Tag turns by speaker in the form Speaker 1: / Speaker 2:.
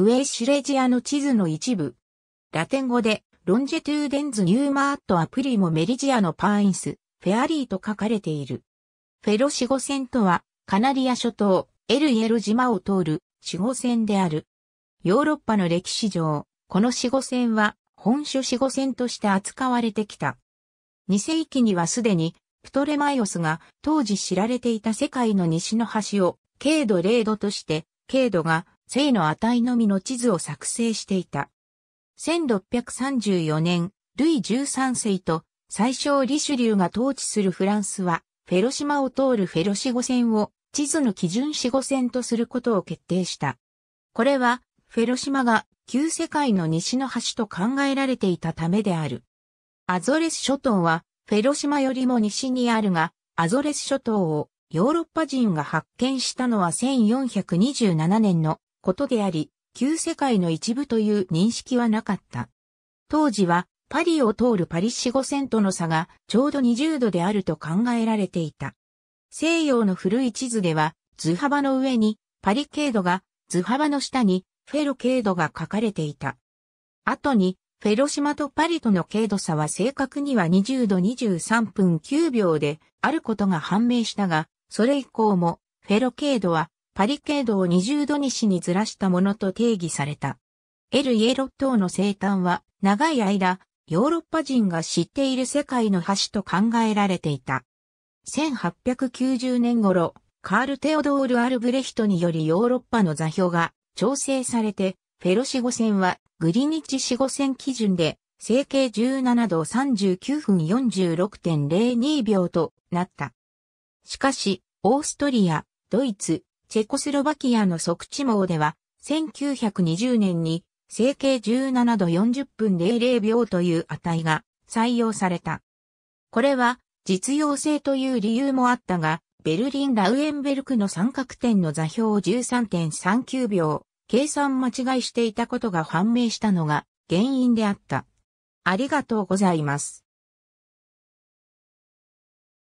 Speaker 1: ウェイシレジアの地図の一部。ラテン語で、ロンジェトゥーデンズニューマートアプリモメリジアのパーインス、フェアリーと書かれている。フェロシゴ線とは、カナリア諸島、エルイエル島を通る四五線である。ヨーロッパの歴史上、この四五線は本種四五線として扱われてきた。2世紀にはすでに、プトレマイオスが当時知られていた世界の西の端を、軽度零度として、軽度が正の値のみの地図を作成していた。1634年、ルイ13世と最小リシュリューが統治するフランスは、フェロ島を通るフェロシゴ線を地図の基準死後線とすることを決定した。これは、フェロ島が旧世界の西の端と考えられていたためである。アゾレス諸島は、フェロ島よりも西にあるが、アゾレス諸島をヨーロッパ人が発見したのは1427年のことであり、旧世界の一部という認識はなかった。当時は、パリを通るパリシゴセントの差がちょうど20度であると考えられていた。西洋の古い地図では、図幅の上にパリ経度が、図幅の下にフェロ経度が書かれていた。後に、フェロ島とパリとの経度差は正確には20度23分9秒であることが判明したが、それ以降もフェロ経度はパリケードを20度西にずらしたものと定義された。エル・イエロッ島の生誕は、長い間、ヨーロッパ人が知っている世界の橋と考えられていた。1890年頃、カール・テオドール・アルブレヒトによりヨーロッパの座標が調整されて、フェロシゴ線はグリニッチシゴ線基準で、整形17度39分46.02秒となった。しかし、オーストリア、ドイツ、チェコスロバキアの即地網では、1920年に、整形17度40分00秒という値が採用された。これは実用性という理由もあったが、ベルリン・ラウエンベルクの三角点の座標を13.39秒、計算間違いしていたことが判明したのが原因であった。ありがとうございます。